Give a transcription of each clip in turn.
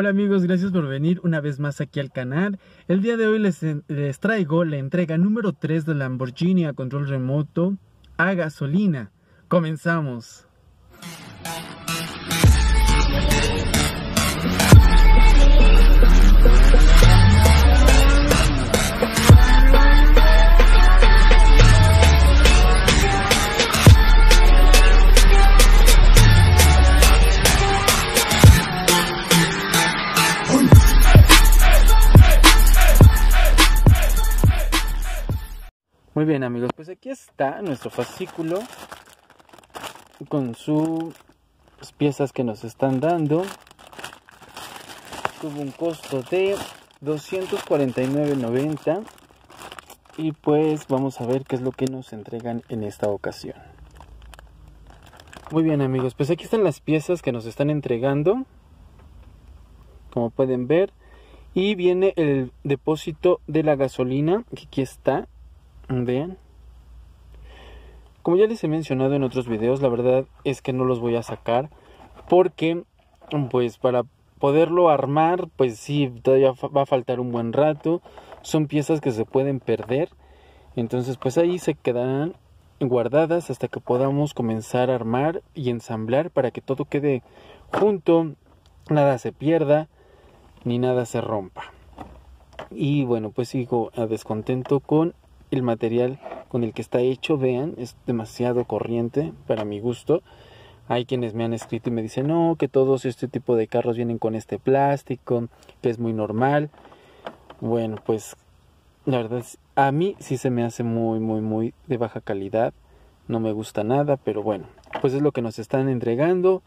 Hola amigos, gracias por venir una vez más aquí al canal. El día de hoy les, les traigo la entrega número 3 de Lamborghini a control remoto a gasolina. Comenzamos. Muy bien amigos, pues aquí está nuestro fascículo con sus piezas que nos están dando. Tuvo un costo de 249.90 y pues vamos a ver qué es lo que nos entregan en esta ocasión. Muy bien amigos, pues aquí están las piezas que nos están entregando, como pueden ver, y viene el depósito de la gasolina, que aquí está, Vean. Como ya les he mencionado en otros videos, la verdad es que no los voy a sacar porque pues para poderlo armar, pues sí, todavía va a faltar un buen rato. Son piezas que se pueden perder. Entonces, pues ahí se quedarán guardadas hasta que podamos comenzar a armar y ensamblar para que todo quede junto, nada se pierda ni nada se rompa. Y bueno, pues sigo a descontento con el material con el que está hecho, vean, es demasiado corriente para mi gusto. Hay quienes me han escrito y me dicen, no, que todos este tipo de carros vienen con este plástico, que es muy normal. Bueno, pues la verdad es, a mí sí se me hace muy, muy, muy de baja calidad. No me gusta nada, pero bueno, pues es lo que nos están entregando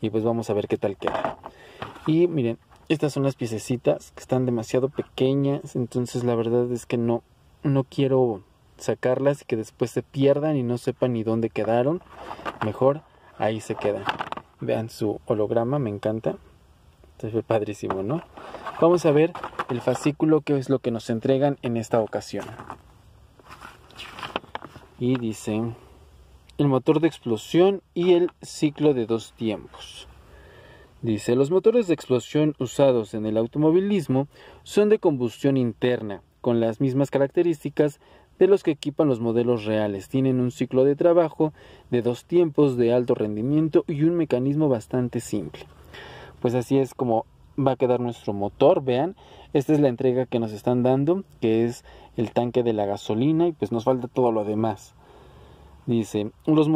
y pues vamos a ver qué tal queda. Y miren, estas son las piececitas que están demasiado pequeñas, entonces la verdad es que no, no quiero sacarlas y que después se pierdan y no sepan ni dónde quedaron. Mejor ahí se quedan. Vean su holograma, me encanta. Se ve padrísimo, ¿no? Vamos a ver el fascículo que es lo que nos entregan en esta ocasión. Y dice el motor de explosión y el ciclo de dos tiempos. Dice, los motores de explosión usados en el automovilismo son de combustión interna, con las mismas características de los que equipan los modelos reales. Tienen un ciclo de trabajo de dos tiempos de alto rendimiento y un mecanismo bastante simple. Pues así es como va a quedar nuestro motor, vean, esta es la entrega que nos están dando, que es el tanque de la gasolina y pues nos falta todo lo demás. Dice, los,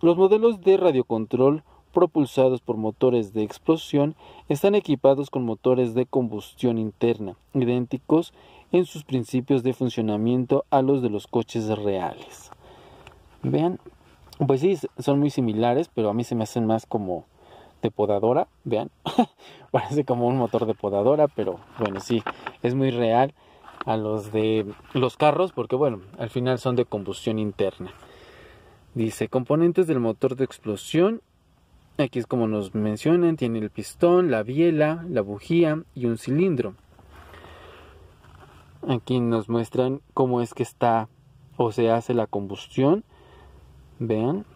los modelos de radiocontrol propulsados por motores de explosión están equipados con motores de combustión interna, idénticos en sus principios de funcionamiento a los de los coches reales. Vean, pues sí, son muy similares, pero a mí se me hacen más como de podadora, vean, parece como un motor de podadora, pero bueno, sí, es muy real a los de los carros porque bueno, al final son de combustión interna. Dice, componentes del motor de explosión, aquí es como nos mencionan, tiene el pistón, la biela, la bujía y un cilindro. Aquí nos muestran cómo es que está o se hace la combustión. Vean.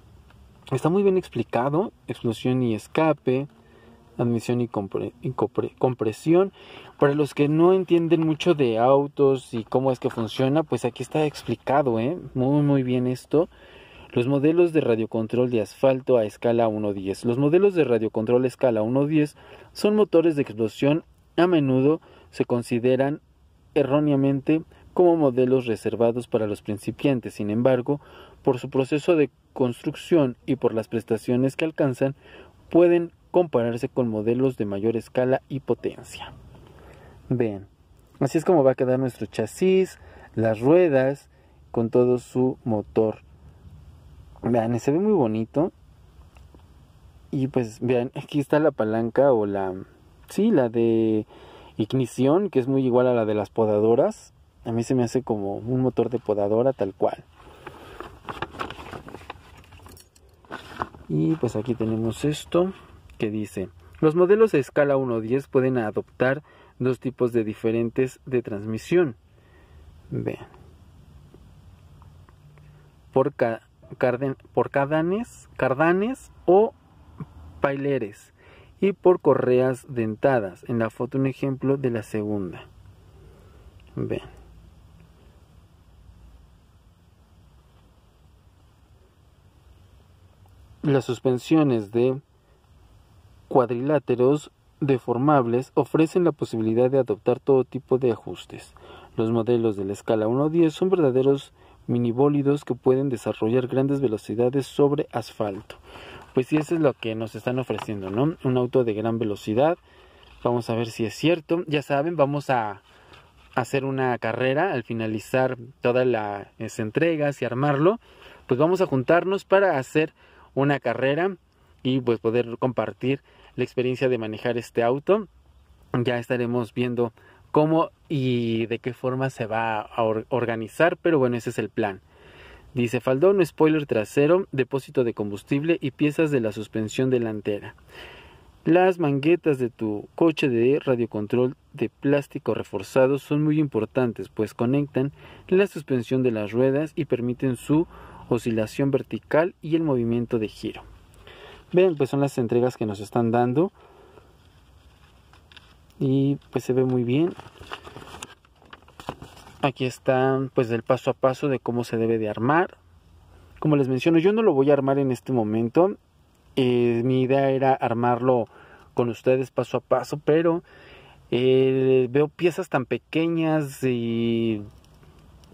Está muy bien explicado. Explosión y escape. Admisión y, compresión. Para los que no entienden mucho de autos y cómo es que funciona, pues aquí está explicado, ¿eh? Muy, muy bien esto. Los modelos de radiocontrol de asfalto a escala 1.10. Los modelos de radiocontrol a escala 1.10 son motores de explosión. A menudo se consideran erróneamente como modelos reservados para los principiantes. Sin embargo, por su proceso de construcción y por las prestaciones que alcanzan, pueden compararse con modelos de mayor escala y potencia. Vean, así es como va a quedar nuestro chasis, las ruedas, con todo su motor. Vean, se ve muy bonito. Y pues vean, aquí está la palanca o la... Sí, la de ignición, que es muy igual a la de las podadoras. A mí se me hace como un motor de podadora tal cual. Y pues aquí tenemos esto que dice, los modelos a escala 1.10 pueden adoptar dos tipos de diferentes de transmisión. Vean. Por, por cardanes o paileres y por correas dentadas. En la foto un ejemplo de la segunda. Ven. Las suspensiones de cuadriláteros deformables ofrecen la posibilidad de adoptar todo tipo de ajustes. Los modelos de la escala 1-10 son verdaderos minibólidos que pueden desarrollar grandes velocidades sobre asfalto pues sí, eso es lo que nos están ofreciendo, ¿no? Un auto de gran velocidad. Vamos a ver si es cierto. Ya saben, vamos a hacer una carrera al finalizar todas las entregas y armarlo. Pues vamos a juntarnos para hacer una carrera y pues poder compartir la experiencia de manejar este auto. Ya estaremos viendo cómo y de qué forma se va a organizar, pero bueno, ese es el plan. Dice faldón, spoiler trasero, depósito de combustible y piezas de la suspensión delantera. Las manguetas de tu coche de radiocontrol de plástico reforzado son muy importantes, pues conectan la suspensión de las ruedas y permiten su oscilación vertical y el movimiento de giro. Ven, pues son las entregas que nos están dando. Y pues se ve muy bien. Aquí están, pues el paso a paso de cómo se debe de armar. Como les menciono, yo no lo voy a armar en este momento. Eh, mi idea era armarlo con ustedes paso a paso, pero eh, veo piezas tan pequeñas y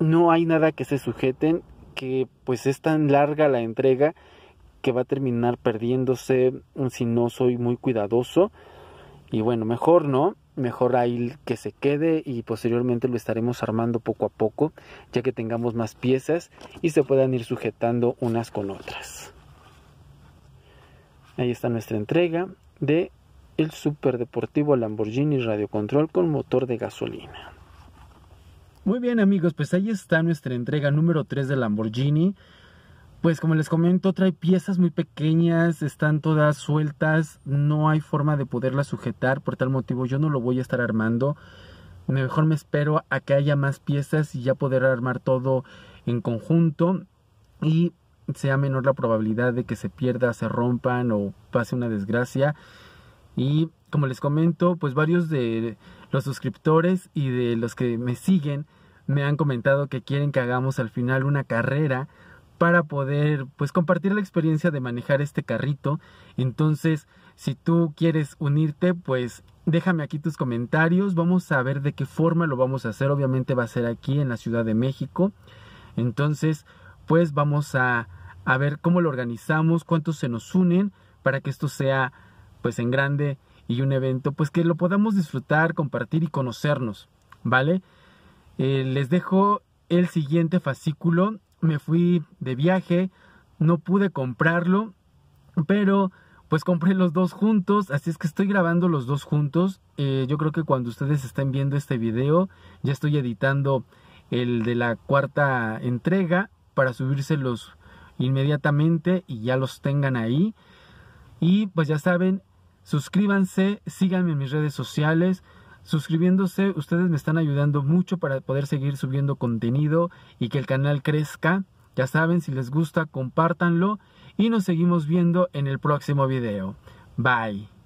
no hay nada que se sujeten que pues es tan larga la entrega que va a terminar perdiéndose si no soy muy cuidadoso. Y bueno, mejor no mejor ahí que se quede y posteriormente lo estaremos armando poco a poco ya que tengamos más piezas y se puedan ir sujetando unas con otras ahí está nuestra entrega de el Deportivo Lamborghini Radio Control con motor de gasolina muy bien amigos pues ahí está nuestra entrega número 3 de Lamborghini pues como les comento, trae piezas muy pequeñas, están todas sueltas, no hay forma de poderlas sujetar, por tal motivo yo no lo voy a estar armando. Mejor me espero a que haya más piezas y ya poder armar todo en conjunto y sea menor la probabilidad de que se pierda, se rompan o pase una desgracia. Y como les comento, pues varios de los suscriptores y de los que me siguen me han comentado que quieren que hagamos al final una carrera para poder pues compartir la experiencia de manejar este carrito. Entonces, si tú quieres unirte, pues déjame aquí tus comentarios. Vamos a ver de qué forma lo vamos a hacer. Obviamente va a ser aquí en la Ciudad de México. Entonces, pues vamos a, ver cómo lo organizamos, cuántos se nos unen para que esto sea pues en grande y un evento pues que lo podamos disfrutar, compartir y conocernos, ¿vale? Eh, les dejo el siguiente fascículo me fui de viaje, no pude comprarlo, pero pues compré los dos juntos, así es que estoy grabando los dos juntos. Eh, yo creo que cuando ustedes estén viendo este video, ya estoy editando el de la cuarta entrega para subírselos inmediatamente y ya los tengan ahí. Y pues ya saben, suscríbanse, síganme en mis redes sociales. Suscribiéndose, ustedes me están ayudando mucho para poder seguir subiendo contenido y que el canal crezca. Ya saben, si les gusta, compártanlo y nos seguimos viendo en el próximo video. Bye.